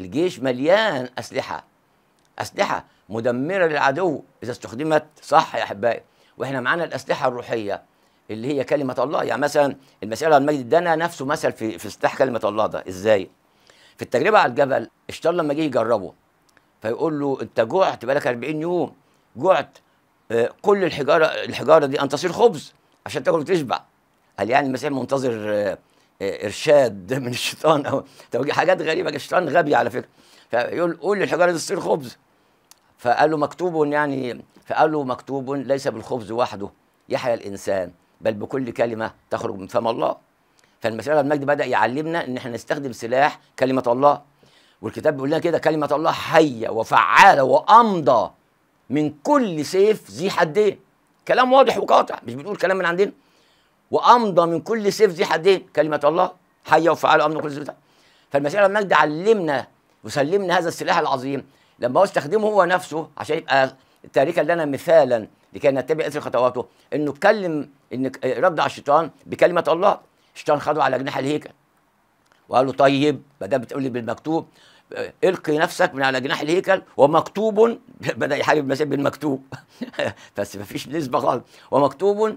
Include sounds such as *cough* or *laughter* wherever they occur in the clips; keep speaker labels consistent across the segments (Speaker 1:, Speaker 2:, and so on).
Speaker 1: الجيش مليان اسلحه اسلحه مدمره للعدو اذا استخدمت صح يا احبائي واحنا معانا الاسلحه الروحيه اللي هي كلمه الله يعني مثلا المساله عن المجد الدنا نفسه مثل في في استح كلمه الله ده ازاي في التجربه على الجبل اشتر لما جه يجربه فيقول له انت بقى بقالك 40 يوم جعت آه، كل الحجاره الحجاره دي ان تصير خبز عشان تاكل وتشبع قال يعني المسيح منتظر آه ارشاد من الشيطان او توجيه حاجات غريبه الشيطان غبي على فكره فيقول قول للحجاره دي تصير خبز فقال له مكتوب يعني فقال له مكتوب ليس بالخبز وحده يحيا الانسان بل بكل كلمه تخرج من فم الله فالمسألة المجد بدأ يعلمنا إن إحنا نستخدم سلاح كلمة الله والكتاب بيقول لنا كده كلمة الله حية وفعالة وأمضى من كل سيف ذي حدين كلام واضح وقاطع مش بنقول كلام من عندنا وامضى من كل سيف ذي حدين كلمه الله حيه وفعاله وامضى من كل سيف ذي فالمسيح المجد علمنا وسلمنا هذا السلاح العظيم لما هو استخدمه هو نفسه عشان يبقى تاركا لنا مثالا لكي نتبع اثر خطواته انه كلم ان رد على الشيطان بكلمه الله الشيطان خده على جناح الهيكل وقال له طيب ما دام بتقول لي بالمكتوب القي نفسك من على جناح الهيكل ومكتوب بدا يحارب المسيح بالمكتوب *laughs* بس مفيش نسبه خالص ومكتوب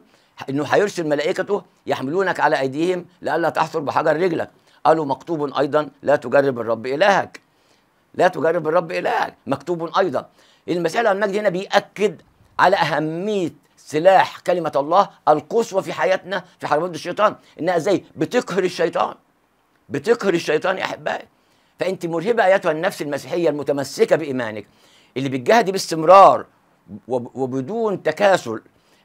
Speaker 1: انه هيرسل ملائكته يحملونك على ايديهم لئلا تحصر بحجر رجلك قالوا مكتوب ايضا لا تجرب الرب الهك لا تجرب الرب الهك مكتوب ايضا المسألة المجد هنا بيأكد على أهمية سلاح كلمة الله القصوى في حياتنا في حرب ضد الشيطان إنها إزاي بتقهر الشيطان بتقهر الشيطان يا أحبائي فأنت مرهبة أيتها النفس المسيحية المتمسكة بإيمانك اللي بتجاهدي باستمرار وبدون تكاسل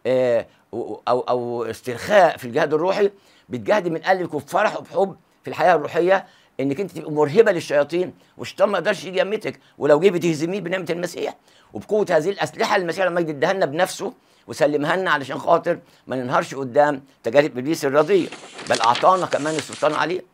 Speaker 1: آه، او او استرخاء في الجهاد الروحي بتجاهدي من قلبك وبفرح وبحب في الحياه الروحيه انك انت تبقى مرهبه للشياطين والشيطان ما يقدرش يجي يمتك ولو جه بتهزميه بنعمه المسيح وبقوه هذه الاسلحه اللي المسيح لما يجي بنفسه وسلمها لنا علشان خاطر ما ننهارش قدام تجارب ابليس الرضيع بل اعطانا كمان السلطان عليه